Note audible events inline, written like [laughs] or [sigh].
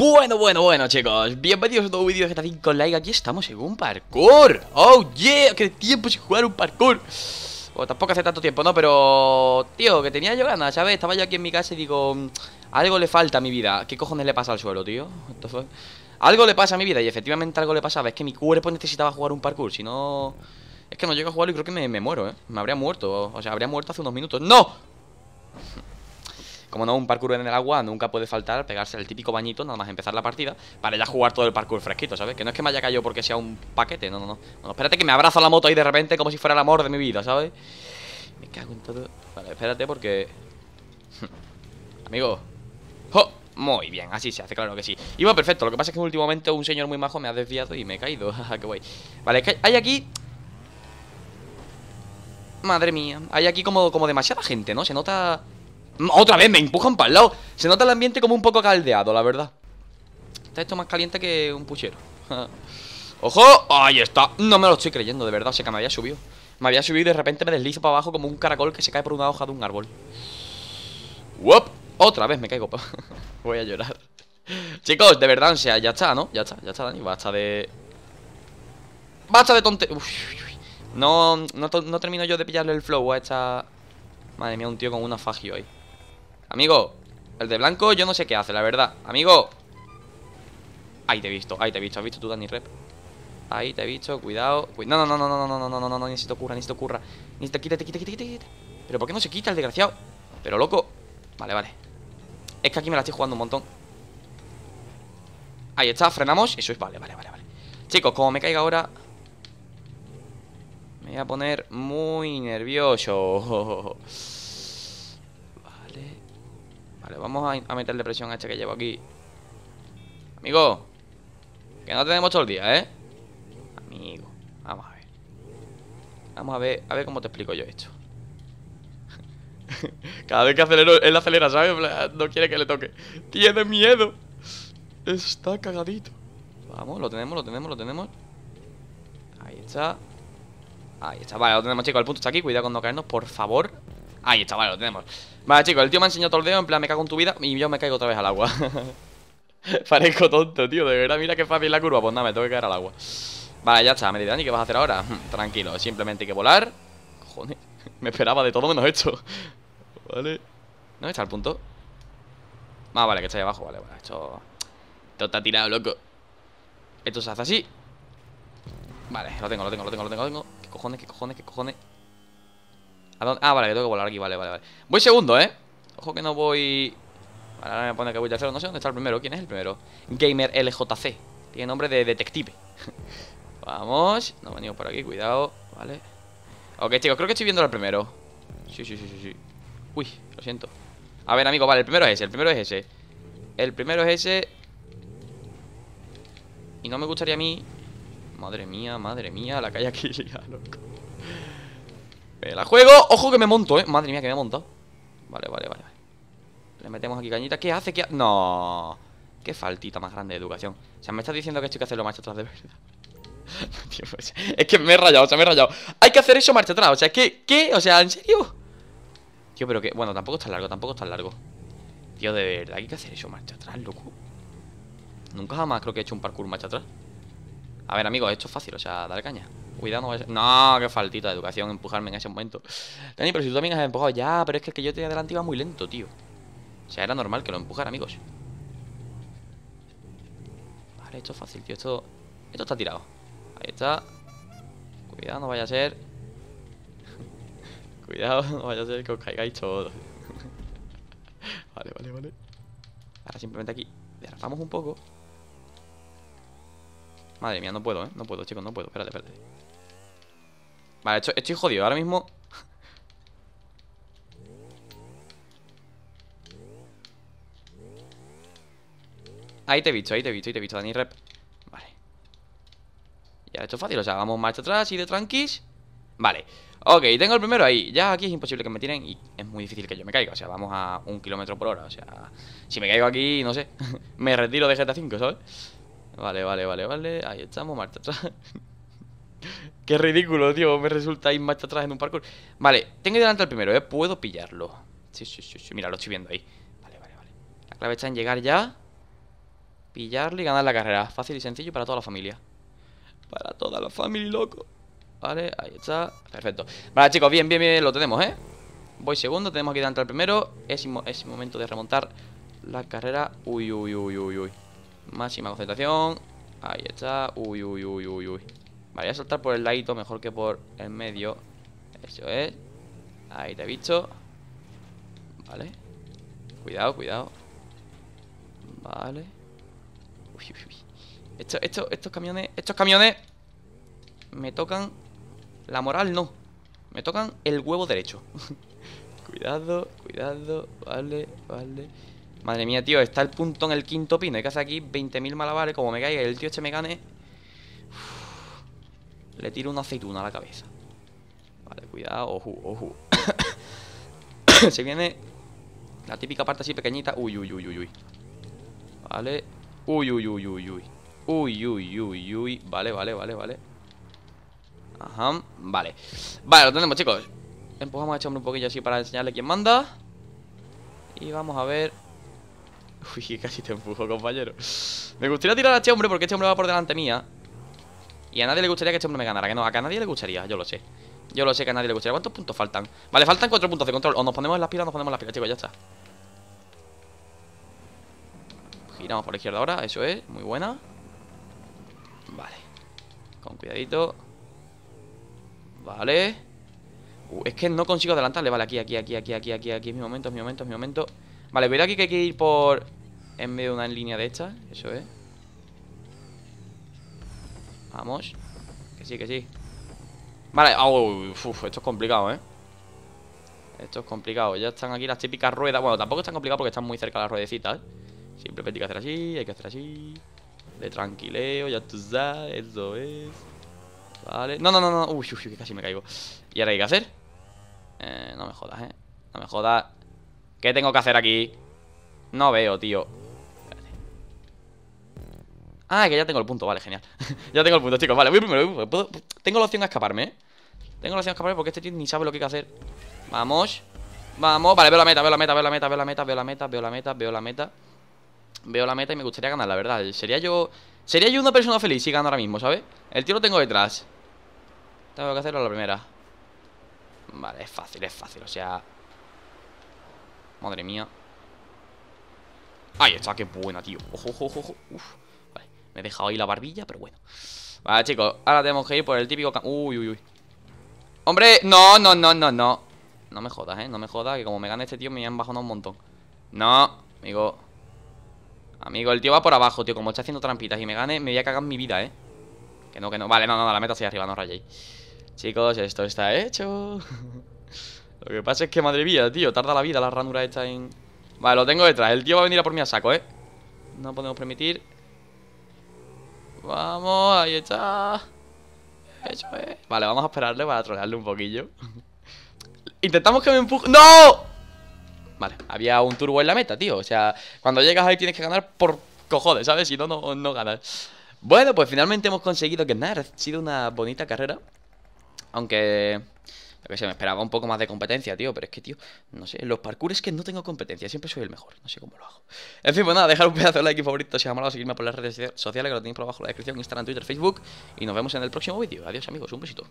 Bueno, bueno, bueno, chicos Bienvenidos a un nuevo vídeo de GTA 5 Like Aquí estamos en un parkour Oh, yeah, qué tiempo sin jugar un parkour Bueno, tampoco hace tanto tiempo, ¿no? Pero, tío, que tenía yo ganas, ¿sabes? Estaba yo aquí en mi casa y digo Algo le falta a mi vida ¿Qué cojones le pasa al suelo, tío? algo le pasa a mi vida Y efectivamente algo le pasaba Es que mi cuerpo necesitaba jugar un parkour Si no... Es que no llego a jugarlo y creo que me, me muero, ¿eh? Me habría muerto O sea, habría muerto hace unos minutos ¡No! Como no, un parkour en el agua nunca puede faltar pegarse el típico bañito, nada más empezar la partida, para ya jugar todo el parkour fresquito, ¿sabes? Que no es que me haya caído porque sea un paquete, no, no, no. espérate que me abrazo la moto ahí de repente como si fuera el amor de mi vida, ¿sabes? Me cago en todo. Vale, espérate porque... [laughs] Amigo. Muy bien, así se hace, claro que sí Iba perfecto, lo que pasa es que últimamente un señor muy majo me ha desviado y me he caído [laughs] ah, Qué guay Vale, es que hay aquí... Madre mía, hay aquí como, como demasiada gente, ¿no? Se nota... Mm, otra vez, me empujan para el lado Se nota el ambiente como un poco caldeado, la verdad Está esto más caliente que un puchero [laughs] ¡Ojo! Ahí está No me lo estoy creyendo, de verdad, o sea que me había subido Me había subido y de repente me deslizo para abajo Como un caracol que se cae por una hoja de un árbol ¡Wop! Otra vez me caigo [laughs] Voy a llorar Chicos, de verdad, o sea, ya está, ¿no? Ya está, ya está, Dani, basta de... Basta de tonte... no, no, no termino yo de pillarle el flow a esta... Madre mía, un tío con una fagio ahí Amigo, el de blanco yo no sé qué hace, la verdad Amigo Ahí te he visto, ahí te he visto, ¿has visto tú Dani Rep? Ahí te he visto, cuidado No, no, no, no, no, no, no, no, no, no, no, ni se te ocurra, ni se te ocurra Ni te quítate, quítate, quítate, quítate Pero ¿por qué no se quita el desgraciado? Pero loco Vale, vale Es que aquí me la estoy jugando un montón Ahí está, frenamos Eso es, vale, vale, vale, vale Chicos, como me caiga ahora Me voy a poner muy nervioso vamos a, meterle presión a este que llevo aquí. Amigo. Que no tenemos todo el día, ¿eh? Amigo. Vamos a ver. Vamos a ver, a ver cómo te explico yo esto. [laughs] Cada vez que acelero, él acelera, ¿sabes? No quiere que le toque. Tiene miedo. Está cagadito. Vamos, lo tenemos, lo tenemos, lo tenemos. Ahí está. Ahí está. Vale, lo tenemos, chicos. El punto está aquí. Cuidado con no caernos, por favor. Ahí está, vale, lo tenemos Vale, chicos, el tío me ha enseñado todo el dedo En plan, me cago en tu vida Y yo me caigo otra vez al agua [laughs] Parezco tonto, tío De verdad, mira qué fácil la curva Pues nada, me tengo que caer al agua Vale, ya está Me dirán, Dani, qué vas a hacer ahora? [laughs] Tranquilo, simplemente hay que volar Cojones [laughs] Me esperaba de todo menos esto Vale ¿No está el punto? Ah, vale, que está ahí abajo Vale, vale, esto... Esto está tirado, loco Esto se hace así Vale, lo tengo, lo tengo, lo tengo, lo tengo, lo tengo ¿Qué cojones, qué cojones, qué cojones? Ah, vale, que tengo que volar aquí, vale, vale, vale Voy segundo, ¿eh? Ojo que no voy... Vale, ahora me pone que voy tercero, no sé dónde está el primero ¿Quién es el primero? Gamer LJC Tiene nombre de detective [laughs] Vamos, no venido por aquí, cuidado Vale Ok, chicos, creo que estoy viendo el primero Sí, sí, sí, sí, sí Uy, lo siento A ver, amigo, vale, el primero es ese, el primero es ese El primero es ese Y no me gustaría a mí Madre mía, madre mía, la calle aquí, [laughs] ya, loco eh, la juego. Ojo que me monto, eh. Madre mía, que me he montado. Vale, vale, vale. Le metemos aquí cañita. ¿Qué hace? ¿Qué No. Qué faltita más grande de educación. O sea, me estás diciendo que esto hay que hacerlo marcha atrás de verdad. [laughs] Pues, es que me he rayado, o sea, me he rayado. Hay que hacer eso marcha atrás. O sea, ¿qué? ¿Qué? O sea, ¿en serio? Tío, pero que. Bueno, tampoco está largo, tampoco está largo. Tío, de verdad, hay que hacer eso marcha atrás, loco. Nunca jamás creo que he hecho un parkour marcha atrás. A ver, amigos, esto es fácil, o sea, dale caña. Cuidado, no vaya... No, qué faltita de educación empujarme en ese momento. Dani, pero si tú también has empujado. Ya, pero es que el que yo tenía delante iba muy lento, tío. O sea, era normal que lo empujara, amigos. Vale, esto es fácil, tío. Esto, esto está tirado. Ahí está. Cuidado, no vaya a ser. [laughs] Cuidado, no vaya a ser que os caigáis todos. [laughs] vale, vale, vale. Ahora simplemente aquí derrapamos un poco. Madre mía, no puedo, ¿eh? No puedo, chicos, no puedo. Espérate, espérate. Vale, estoy, jodido, ahora mismo Ahí te he visto, ahí te he visto, ahí te he visto, Dani Rep Vale Ya, esto es fácil, o sea, vamos marcha atrás y de tranquis Vale, ok, tengo el primero ahí Ya aquí es imposible que me tiren y es muy difícil que yo me caiga O sea, vamos a un kilómetro por hora, o sea Si me caigo aquí, no sé [laughs] Me retiro de GTA 5, ¿sabes? Vale, vale, vale, vale Ahí estamos, marcha atrás [laughs] Qué ridículo, tío. Me resulta ir más atrás en un parkour. Vale, tengo delante al primero, ¿eh? Puedo pillarlo. Sí, sí, sí, sí. Mira, lo estoy viendo ahí. Vale, vale, vale. La clave está en llegar ya. Pillarlo y ganar la carrera. Fácil y sencillo para toda la familia. Para toda la familia, loco. Vale, ahí está. Perfecto. Vale, chicos, bien, bien, bien. Lo tenemos, ¿eh? Voy segundo. Tenemos aquí delante al primero. Es, es momento de remontar la carrera. Uy, uy, uy, uy, uy. Máxima concentración. Ahí está. Uy, uy, uy, uy, uy. Vale, voy a saltar por el ladito mejor que por el medio. Eso es. Ahí te he visto. Vale. Cuidado, cuidado. Vale. Uy, uy, uy. Esto, esto, estos camiones, estos camiones me tocan la moral, no. Me tocan el huevo derecho. [laughs] cuidado, cuidado. Vale, vale. Madre mía, tío, está el punto en el quinto pino. Hay que hacer aquí 20.000 malabares. Como me caiga el tío este me gane, le tiro una aceituna a la cabeza. Vale, cuidado, ojo, ojo. [coughs] Se viene la típica parte así pequeñita. Uy, uy, uy, uy, uy. Vale. Uy, uy, uy, uy, uy. Uy, uy, uy, uy. Vale, vale, vale, vale. Ajá, vale. Vale, lo tenemos, chicos. Empujamos a este un poquillo así para enseñarle quién manda. Y vamos a ver... Uy, [laughs] casi te empujo, compañero. Me gustaría tirar a este hombre porque este hombre va por delante mía. Y a nadie le gustaría que este hombre me ganara Que no, a nadie le gustaría, yo lo sé Yo lo sé que a nadie le gustaría ¿Cuántos puntos faltan? Vale, faltan cuatro puntos de control O nos ponemos en las pilas o nos ponemos en las pilas, chicos, ya está Giramos por la izquierda ahora, eso es, muy buena Vale Con cuidadito Vale uh, Es que no consigo adelantarle, vale, aquí, aquí, aquí, aquí, aquí, aquí, aquí Es mi momento, es mi momento, es mi momento Vale, veo aquí que hay que ir por... En medio de una línea de estas, eso es Vamos. Que sí, que sí. Vale, oh, esto es complicado, ¿eh? Esto es complicado. Ya están aquí las típicas ruedas. Bueno, tampoco es tan complicado porque están muy cerca las ruedecitas. ¿eh? Simplemente hay que hacer así, hay que hacer así. De tranquileo, ya tú sabes, eso es. Vale. No, no, no, no. Uy, uy, que casi me caigo. ¿Y ahora hay que hacer? Eh, no me jodas, ¿eh? No me jodas. ¿Qué tengo que hacer aquí? No veo, tío. Ah, que ya tengo el punto, vale, genial [laughs] Ya tengo el punto, chicos, vale, voy primero Tengo la opción de escaparme, ¿eh? Tengo la opción de escaparme porque este tío ni sabe lo que hay que hacer Vamos Vamos, vale, veo la meta, veo la meta, veo la meta, veo la meta, veo la meta, veo la meta, veo la meta Veo la meta y me gustaría ganar, la verdad Sería yo... Sería yo una persona feliz si gano ahora mismo, ¿sabes? El tío lo tengo detrás Tengo que hacerlo a la primera Vale, es fácil, es fácil, o sea Madre mía Ay, está, qué buena, tío Ojo, ojo, ojo, ojo Uf me he dejado ahí la barbilla, pero bueno Vale, chicos, ahora tenemos que ir por el típico... Uy, uy, uy ¡Hombre! ¡No, no, no, no, no! No me jodas, ¿eh? No me jodas, que como me gane este tío me han bajado un montón No, amigo Amigo, el tío va por abajo, tío Como está haciendo trampitas y me gane, me voy a cagar mi vida, ¿eh? Que no, que no Vale, no, no, la meta hacia arriba, no rayéis Chicos, esto está hecho [laughs] Lo que pasa es que, madre mía, tío Tarda la vida la ranura esta en... Vale, lo tengo detrás El tío va a venir a por mí a saco, ¿eh? No podemos permitir Vamos, ahí está. Eso es. Vale, vamos a esperarle para trolearle un poquillo. [laughs] Intentamos que me empuje. ¡No! Vale, había un turbo en la meta, tío. O sea, cuando llegas ahí tienes que ganar por cojones, ¿sabes? Si no, no, no ganas. Bueno, pues finalmente hemos conseguido que nada, ha sido una bonita carrera. Aunque se me esperaba un poco más de competencia, tío, pero es que, tío, no sé, los parkour es que no tengo competencia, siempre soy el mejor, no sé cómo lo hago. En fin, pues nada, dejar un pedazo de like y favorito si os ha molado, por las redes sociales, que lo tenéis por abajo en la descripción, Instagram, Twitter, Facebook, y nos vemos en el próximo vídeo. Adiós, amigos, un besito.